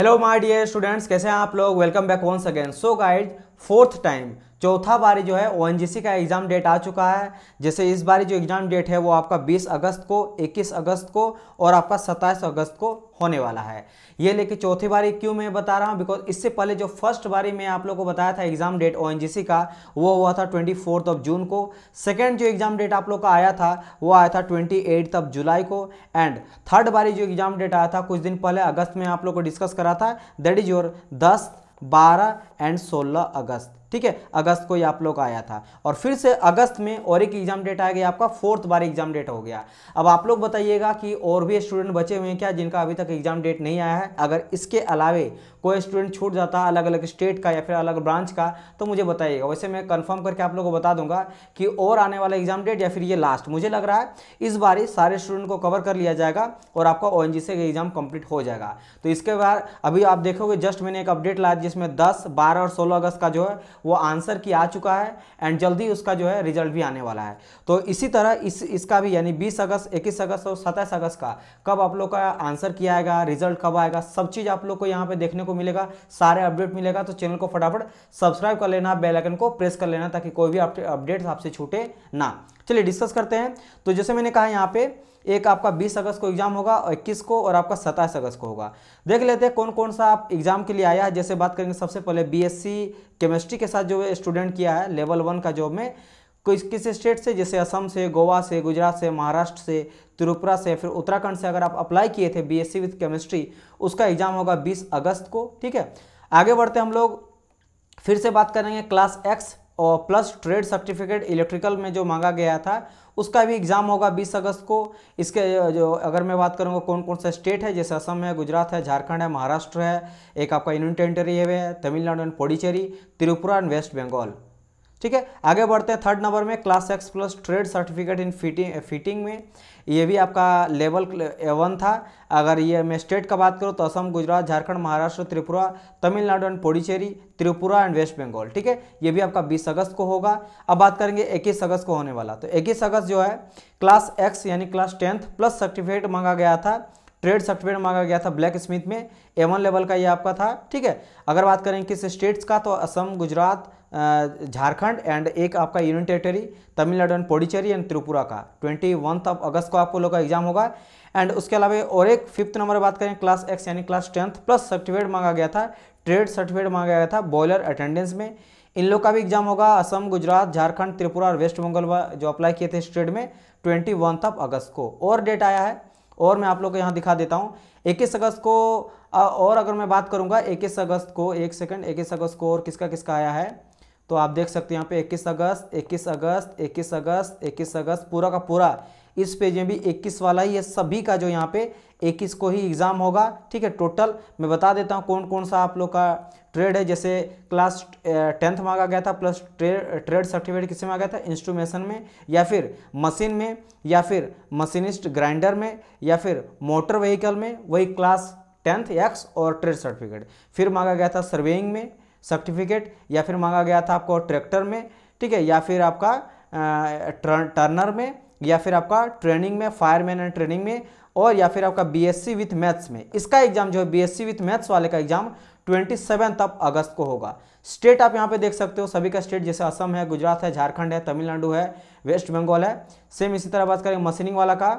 hello my dear students कैसे हैं आप लोग welcome back once again so guide fourth time चौथा बारी जो है ओएनजीसी का एग्ज़ाम डेट आ चुका है जैसे इस बारी जो एग्ज़ाम डेट है वो आपका 20 अगस्त को 21 अगस्त को और आपका 27 अगस्त को होने वाला है ये लेके चौथी बारी क्यों मैं बता रहा हूँ बिकॉज इससे पहले जो फर्स्ट बारी मैं आप लोग को बताया था एग्ज़ाम डेट ओ का वो हुआ था ट्वेंटी ऑफ जून को सेकेंड जो एग्ज़ाम डेट आप लोग का आया था वो आया था ट्वेंटी ऑफ जुलाई को एंड थर्ड बारी जो एग्ज़ाम डेट आया था कुछ दिन पहले अगस्त में आप लोग को डिस्कस करा था दैट इज़ योर दस बारह एंड 16 अगस्त ठीक है अगस्त को ये आप लोग आया था और फिर से अगस्त में और एक एग्जाम डेट आ गया आपका फोर्थ बार एग्जाम डेट हो गया अब आप लोग बताइएगा कि और भी स्टूडेंट बचे हुए हैं क्या जिनका अभी तक एग्जाम डेट नहीं आया है अगर इसके अलावे कोई स्टूडेंट छूट जाता अलग अलग स्टेट का या फिर अलग ब्रांच का तो मुझे बताइएगा वैसे मैं कंफर्म करके आप लोग को बता दूंगा कि और आने वाला एग्जाम डेट या फिर ये लास्ट मुझे लग रहा है इस बार सारे स्टूडेंट को कवर कर लिया जाएगा और आपका ओ से एग्जाम कंप्लीट हो जाएगा तो इसके बाद अभी आप देखोगे जस्ट मैंने एक अपडेट लाया जिसमें दस बारह अठारह और सोलह अगस्त का जो है वो आंसर की आ चुका है एंड जल्दी उसका जो है रिजल्ट भी आने वाला है तो इसी तरह इस इसका भी यानी बीस अगस्त इक्कीस अगस्त और सत्ताईस अगस्त का कब आप लोग का आंसर किया आएगा रिजल्ट कब आएगा सब चीज़ आप लोग को यहाँ पर देखने को मिलेगा सारे अपडेट मिलेगा तो चैनल को फटाफट सब्सक्राइब कर लेना बेलाइकन को प्रेस कर लेना ताकि कोई भी अपडेट आपसे छूटे ना चलिए डिस्कस करते हैं तो जैसे मैंने कहा यहाँ पे एक आपका 20 अगस्त को एग्जाम होगा और इक्कीस को और आपका सत्ताईस अगस्त को होगा देख लेते हैं कौन कौन सा आप एग्जाम के लिए आया है जैसे बात करेंगे सबसे पहले बीएससी केमिस्ट्री के साथ जो स्टूडेंट किया है लेवल वन का जॉब में किस किस स्टेट से जैसे असम से गोवा से गुजरात से महाराष्ट्र से त्रिपुरा से फिर उत्तराखंड से अगर आप अप्लाई किए थे बीएससी विद केमिस्ट्री उसका एग्जाम होगा 20 अगस्त को ठीक है आगे बढ़ते हम लोग फिर से बात करेंगे क्लास एक्स और प्लस ट्रेड सर्टिफिकेट इलेक्ट्रिकल में जो मांगा गया था उसका भी एग्ज़ाम होगा 20 अगस्त को इसके जो अगर मैं बात करूँगा कौन कौन सा स्टेट है जैसे असम है गुजरात है झारखंड है महाराष्ट्र है एक आपका यूनियन टेरिटरी है तमिलनाडु एंड पौडीचेरी त्रिपुरा एंड वेस्ट बंगाल ठीक है आगे बढ़ते हैं थर्ड नंबर में class X plus trade certificate in fitting fitting में ये भी आपका लेवल वन था अगर ये मैं स्टेट का बात करूँ तो असम गुजरात झारखंड महाराष्ट्र त्रिपुरा तमिलनाडु एंड पुडुचेरी त्रिपुरा एंड वेस्ट बंगाल ठीक है ये भी आपका 20 अगस्त को होगा अब बात करेंगे 21 अगस्त को होने वाला तो 21 अगस्त जो है क्लास एक्स यानी क्लास टेंथ प्लस सर्टिफिकेट मांगा गया था ट्रेड सर्टिफिकेट मांगा गया था ब्लैक स्मिथ में एवन लेवल का ये आपका था ठीक है अगर बात करें किस स्टेट्स का तो असम गुजरात झारखंड एंड एक आपका union territory Tamil Nadu and Pondicherry and Tripura का ट्वेंटी वंथ ऑफ अगस्त को आप लोग का एग्जाम होगा एंड उसके अलावा और एक फिफ्थ नंबर बात करें क्लास एक्स यानी क्लास टेंथ प्लस सर्टिफिकेट मांगा गया था ट्रेड सर्टिफिकेट मांगा गया था बॉयलर अटेंडेंस में इन लोग का भी एग्जाम होगा असम गुजरात झारखंड त्रिपुरा और वेस्ट बंगाल जो अप्लाई किए थे स्टेट में ट्वेंटी वन ऑफ अगस्त को और डेट आया है और मैं आप लोग को यहाँ दिखा देता हूँ इक्कीस अगस्त को और अगर मैं बात करूँगा इक्कीस अगस्त को एक सेकंड इक्कीस अगस्त को और किसका किसका आया है तो आप देख सकते हैं यहाँ पे 21 अगस्त 21 अगस्त 21 अगस्त 21 अगस्त पूरा का पूरा इस पेज में भी 21 वाला ही है सभी का जो यहाँ पे 21 को ही एग्ज़ाम होगा ठीक है टोटल मैं बता देता हूँ कौन कौन सा आप लोग का ट्रेड है जैसे क्लास टेंथ मांगा गया था प्लस ट्रेड ट्रेड सर्टिफिकेट किससे मांगा गया था इंस्ट्रूमेशन में या फिर मशीन में या फिर मशीनिस्ट ग्राइंडर में या फिर मोटर व्हीकल में वही क्लास टेंथ एक्स और ट्रेड सर्टिफिकेट फिर मांगा गया था सर्वेइंग में सर्टिफिकेट या फिर मांगा गया था आपको ट्रैक्टर में ठीक है या फिर आपका टर्नर में या फिर आपका ट्रेनिंग में फायरमैन एंड ट्रेनिंग में और या फिर आपका बीएससी विथ मैथ्स में इसका एग्जाम जो है बीएससी विथ मैथ्स वाले का exam twenty seventh of August को होगा स्टेट आप यहाँ पे देख सकते हो सभी का स्टेट जैसे असम है गुजरात है झारखंड है तमिलनाडु है वेस्ट बंगाल है सेम इसी तरह बात करें मशीनिंग वाला का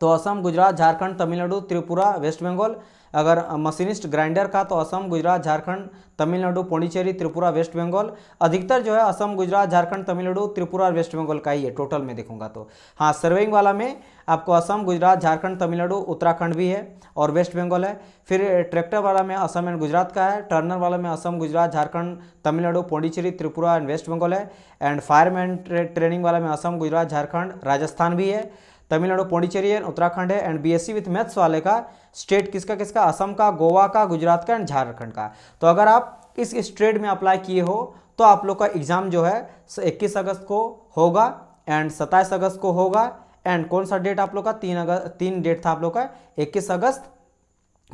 तो असम गुजरात झारखंड तमिलनाडु त्रिपुरा वेस्ट बंगाल अगर मशीनिस्ट ग्राइंडर का तो असम गुजरात झारखंड तमिलनाडु पौंडीचेरी त्रिपुरा वेस्ट बंगाल अधिकतर जो है असम गुजरात झारखंड तमिलनाडु त्रिपुरा और वेस्ट बंगाल का ही है टोटल में देखूंगा तो हाँ सर्वेइंग वाला में आपको असम गुजरात झारखंड तमिलनाडु उत्तराखंड भी है और वेस्ट बंगाल है फिर ट्रैक्टर वाला में असम एंड गुजरात का है टर्नर वाला में असम गुजरात झारखंड तमिलनाडु पौंडीचेरी त्रिपुरा एंड वेस्ट बंगाल है एंड फायरमैन ट्रेनिंग वाला में असम गुजरात झारखंड राजस्थान भी है तमिलनाडु पौंडीचेरी एंड उत्तराखंड है एंड बीएससी विथ मैथ्स वाले का स्टेट किसका किसका असम का गोवा का गुजरात का एंड झारखंड का तो अगर आप इस स्टेट में अप्लाई किए हो तो आप लोग का एग्ज़ाम जो है इक्कीस अगस्त को होगा एंड सत्ताईस अगस्त को होगा एंड कौन सा डेट आप लोग का तीन अगस्त तीन डेट था आप लोग का इक्कीस अगस्त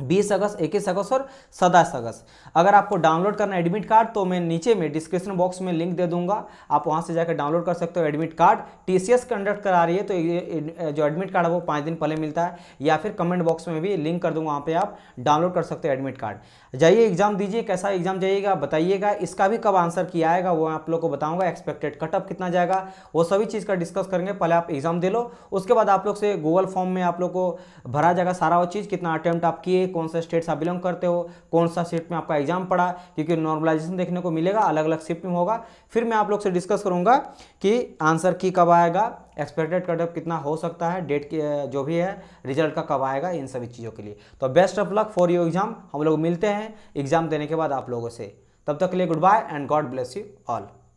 बीस अगस्त इक्कीस अगस्त और सताईस अगस्त अगर आपको डाउनलोड करना एडमिट कार्ड तो मैं नीचे में डिस्क्रिप्शन बॉक्स में लिंक दे दूंगा आप वहां से जाकर डाउनलोड कर सकते हो एडमिट कार्ड टीसीएस कंडक्ट करा रही है तो जो एडमिट कार्ड है वो पाँच दिन पहले मिलता है या फिर कमेंट बॉक्स में भी लिंक कर दूंगा वहाँ पर आप डाउनलोड कर सकते हो एडमिट कार्ड जाइए एग्जाम दीजिए कैसा एग्जाम जाइएगा बताइएगा इसका भी कब आंसर किया आएगा वो आप लोग को बताऊँगा एक्सपेक्टेड कटअप कितना जाएगा वो सभी चीज़ का डिस्कस करेंगे पहले आप एग्जाम दे लो उसके बाद आप लोग से गूगल फॉर्म में आप लोग को भरा जाएगा सारा वो चीज़ कितना अटैम्प्ट आप किए चाहिए कौन सा स्टेट से आप बिलोंग करते हो कौन सा शिफ्ट में आपका एग्जाम पड़ा क्योंकि नॉर्मलाइजेशन देखने को मिलेगा अलग अलग शिफ्ट में होगा फिर मैं आप लोग से डिस्कस करूँगा कि आंसर की कब आएगा एक्सपेक्टेड कटअप कितना हो सकता है डेट जो भी है रिजल्ट का कब आएगा इन सभी चीज़ों के लिए तो best of luck for your exam हम लोग मिलते हैं एग्जाम देने के बाद आप लोगों से तब तक के लिए goodbye and God bless you all